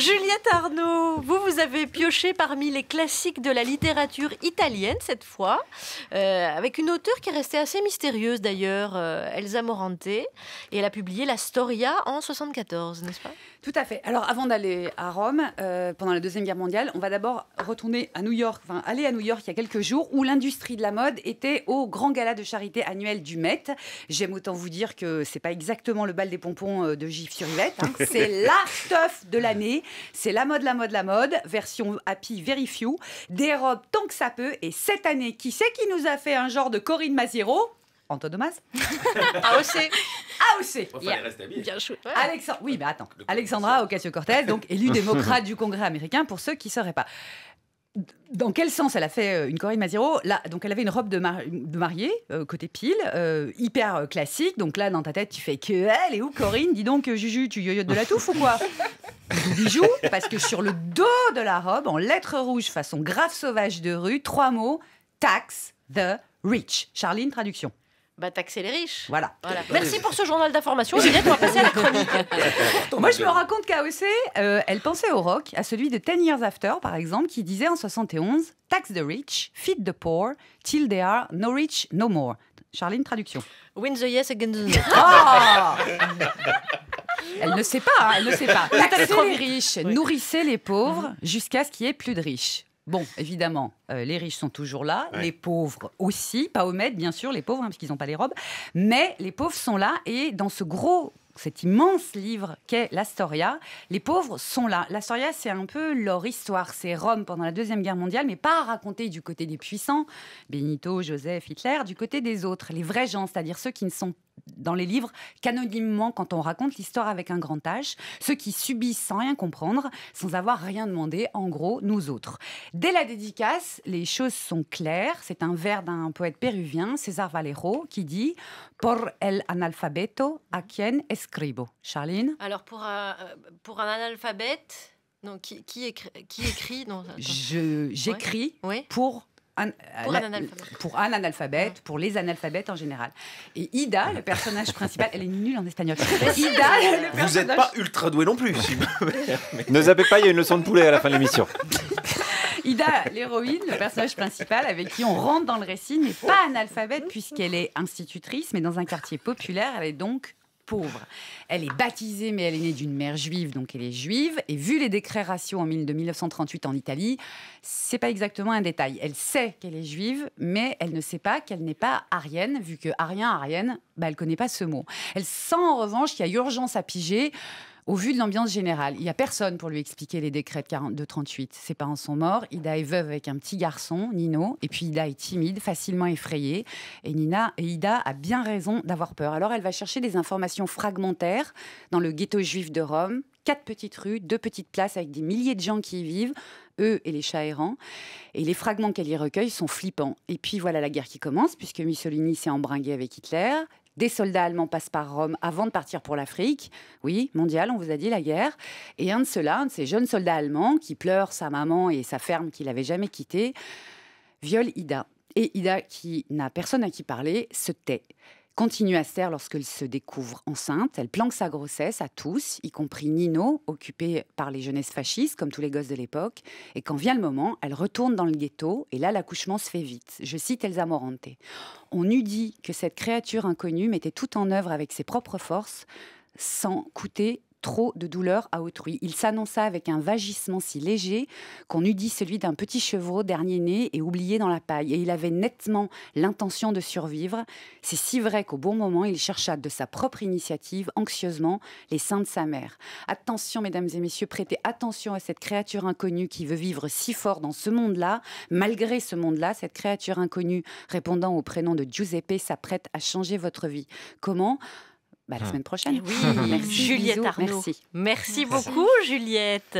Juliette Arnaud, vous, vous avez pioché parmi les classiques de la littérature italienne cette fois, euh, avec une auteure qui est restée assez mystérieuse d'ailleurs, euh, Elsa Morante, et elle a publié La Storia en 74, n'est-ce pas tout à fait. Alors, avant d'aller à Rome, euh, pendant la Deuxième Guerre mondiale, on va d'abord retourner à New York, enfin, aller à New York il y a quelques jours, où l'industrie de la mode était au grand gala de charité annuel du Met. J'aime autant vous dire que c'est pas exactement le bal des pompons euh, de Gif sur hein. C'est la stuff de l'année. C'est la mode, la mode, la mode, version happy, very few. Des robes tant que ça peut. Et cette année, qui c'est qui nous a fait un genre de Corinne Maziro Domas. AOC. AOC. Bien Oui, mais bah, attends. Alexandra Ocasio-Cortez, donc élue démocrate du Congrès américain, pour ceux qui ne sauraient pas. Dans quel sens elle a fait euh, une Corinne Maziro Là, donc elle avait une robe de, mariée, euh, côté pile, euh, hyper classique. Donc là, dans ta tête, tu fais que elle et où Corinne Dis donc, Juju, tu yoyotes de la touffe ou quoi Bijou, parce que sur le dos de la robe, en lettres rouges façon grave sauvage de rue, trois mots tax the rich. Charline, traduction. Bah, taxer les riches. Voilà. Merci pour ce journal d'information. Juliette, on va passer à la chronique. Moi, je me raconte qu'à OC, euh, elle pensait au rock, à celui de Ten Years After, par exemple, qui disait en 71 Tax the rich, feed the poor, till they are no rich no more. Charline, traduction. Win the yes against the no. Ah elle ne sait pas, hein, elle ne sait pas. les riches, nourrissez les pauvres jusqu'à ce qu'il y ait plus de riches. Bon, évidemment, euh, les riches sont toujours là, les pauvres aussi, pas au maître, bien sûr les pauvres, hein, parce qu'ils n'ont pas les robes, mais les pauvres sont là et dans ce gros cet immense livre qu'est l'Astoria. Les pauvres sont là. L'Astoria, c'est un peu leur histoire. C'est Rome pendant la Deuxième Guerre mondiale, mais pas racontée du côté des puissants, Benito, Joseph, Hitler, du côté des autres, les vrais gens, c'est-à-dire ceux qui ne sont dans les livres qu'anonymement quand on raconte l'histoire avec un grand H, ceux qui subissent sans rien comprendre, sans avoir rien demandé, en gros, nous autres. Dès la dédicace, les choses sont claires. C'est un vers d'un poète péruvien, César Valero, qui dit Por el analfabeto, a quien escribo. Charline Alors, pour un, euh, pour un analphabète. donc qui, qui, écrit, qui écrit J'écris pour pour, un analphabète. pour les analphabètes en général. Et Ida, le personnage principal, elle est nulle en espagnol. Vous n'êtes pas ultra doué non plus. ne zappez pas, il y a une leçon de poulet à la fin de l'émission. Ida, l'héroïne, le personnage principal avec qui on rentre dans le récit, n'est pas analphabète puisqu'elle est institutrice, mais dans un quartier populaire, elle est donc pauvre. Elle est baptisée, mais elle est née d'une mère juive, donc elle est juive. Et vu les déclarations en 1938 en Italie, c'est pas exactement un détail. Elle sait qu'elle est juive, mais elle ne sait pas qu'elle n'est pas arienne, vu que arien, arienne, bah, elle connaît pas ce mot. Elle sent en revanche qu'il y a urgence à piger au vu de l'ambiance générale, il n'y a personne pour lui expliquer les décrets de, 1938. Ses parents sont morts, Ida est veuve avec un petit garçon, Nino, et puis Ida est timide, facilement effrayée, et Nina et Ida a bien raison d'avoir peur. Alors elle va chercher des informations fragmentaires dans le ghetto juif de Rome, quatre petites rues, deux petites places avec des milliers de gens qui y vivent, eux et les chats errants. Et les fragments qu'elle y recueille sont flippants. Et puis voilà la guerre qui commence, puisque Mussolini s'est embringué avec Hitler, des soldats allemands passent par Rome avant de partir pour l'Afrique. Oui, mondial, on vous a dit la guerre. Et un de ceux-là, un de ces jeunes soldats allemands qui pleure sa maman et sa ferme qu'il n'avait jamais quittée, viole Ida. Et Ida, qui n'a personne à qui parler, se tait continue à se lorsqu'elle se découvre enceinte. Elle planque sa grossesse à tous, y compris Nino, occupé par les jeunesses fascistes, comme tous les gosses de l'époque. Et quand vient le moment, elle retourne dans le ghetto, et là, l'accouchement se fait vite. Je cite Elsa Morante. On eût dit que cette créature inconnue mettait tout en œuvre avec ses propres forces, sans coûter trop de douleur à autrui. Il s'annonça avec un vagissement si léger qu'on eût dit celui d'un petit chevreau dernier né et oublié dans la paille, et il avait nettement l'intention de survivre. C'est si vrai qu'au bon moment, il chercha de sa propre initiative, anxieusement, les seins de sa mère. Attention, mesdames et messieurs, prêtez attention à cette créature inconnue qui veut vivre si fort dans ce monde-là. Malgré ce monde-là, cette créature inconnue répondant au prénom de Giuseppe s'apprête à changer votre vie. Comment bah, la hum. semaine prochaine. Eh oui, merci, Juliette Arnaud. Merci. merci beaucoup, Juliette.